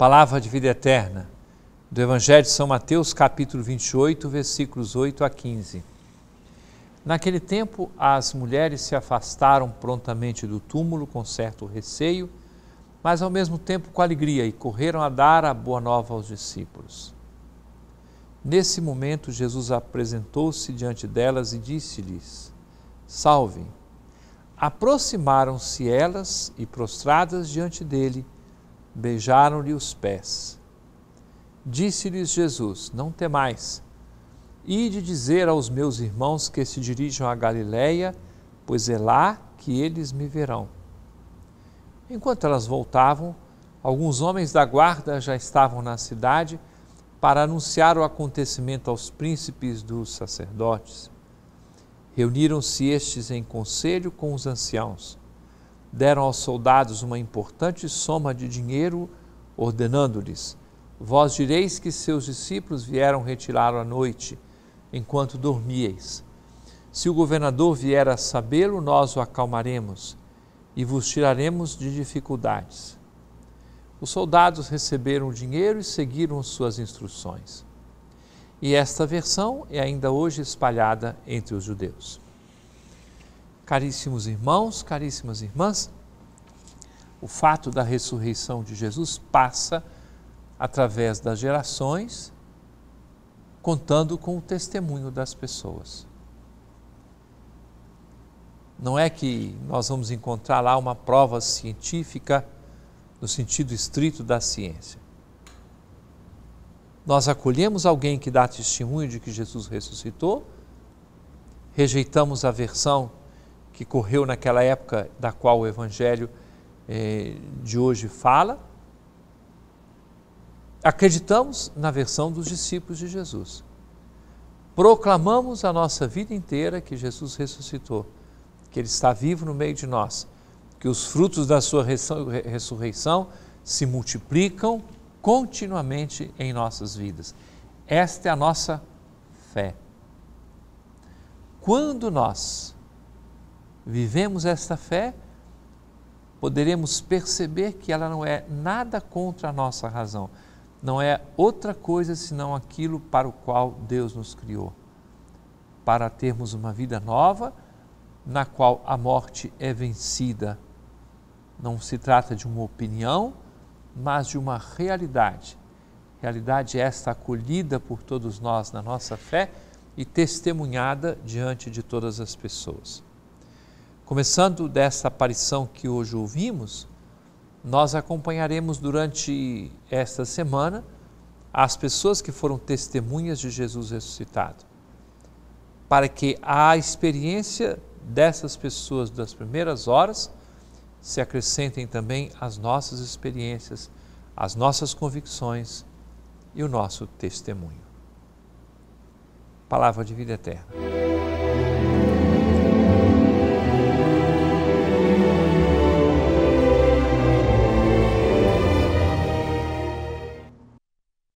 Palavra de vida eterna, do Evangelho de São Mateus, capítulo 28, versículos 8 a 15. Naquele tempo, as mulheres se afastaram prontamente do túmulo com certo receio, mas ao mesmo tempo com alegria e correram a dar a boa nova aos discípulos. Nesse momento, Jesus apresentou-se diante delas e disse-lhes: Salve! Aproximaram-se elas e, prostradas diante dele, beijaram-lhe os pés. Disse-lhes Jesus: Não temais. Ide dizer aos meus irmãos que se dirijam a Galiléia, pois é lá que eles me verão. Enquanto elas voltavam, alguns homens da guarda já estavam na cidade para anunciar o acontecimento aos príncipes dos sacerdotes. Reuniram-se estes em conselho com os anciãos deram aos soldados uma importante soma de dinheiro, ordenando-lhes: Vós direis que seus discípulos vieram retirá-lo à noite, enquanto dormieis. Se o governador vier a sabê-lo, nós o acalmaremos e vos tiraremos de dificuldades. Os soldados receberam o dinheiro e seguiram suas instruções. E esta versão é ainda hoje espalhada entre os judeus. Caríssimos irmãos, caríssimas irmãs, o fato da ressurreição de Jesus passa através das gerações, contando com o testemunho das pessoas. Não é que nós vamos encontrar lá uma prova científica no sentido estrito da ciência. Nós acolhemos alguém que dá testemunho de que Jesus ressuscitou, rejeitamos a versão que correu naquela época da qual o Evangelho eh, de hoje fala, acreditamos na versão dos discípulos de Jesus. Proclamamos a nossa vida inteira que Jesus ressuscitou, que Ele está vivo no meio de nós, que os frutos da Sua ressurreição se multiplicam continuamente em nossas vidas. Esta é a nossa fé. Quando nós vivemos esta fé, poderemos perceber que ela não é nada contra a nossa razão, não é outra coisa senão aquilo para o qual Deus nos criou para termos uma vida nova, na qual a morte é vencida. Não se trata de uma opinião, mas de uma realidade. Realidade esta acolhida por todos nós na nossa fé e testemunhada diante de todas as pessoas. Começando dessa aparição que hoje ouvimos, nós acompanharemos durante esta semana as pessoas que foram testemunhas de Jesus ressuscitado, para que a experiência dessas pessoas das primeiras horas se acrescentem também as nossas experiências, as nossas convicções e o nosso testemunho. Palavra de vida eterna.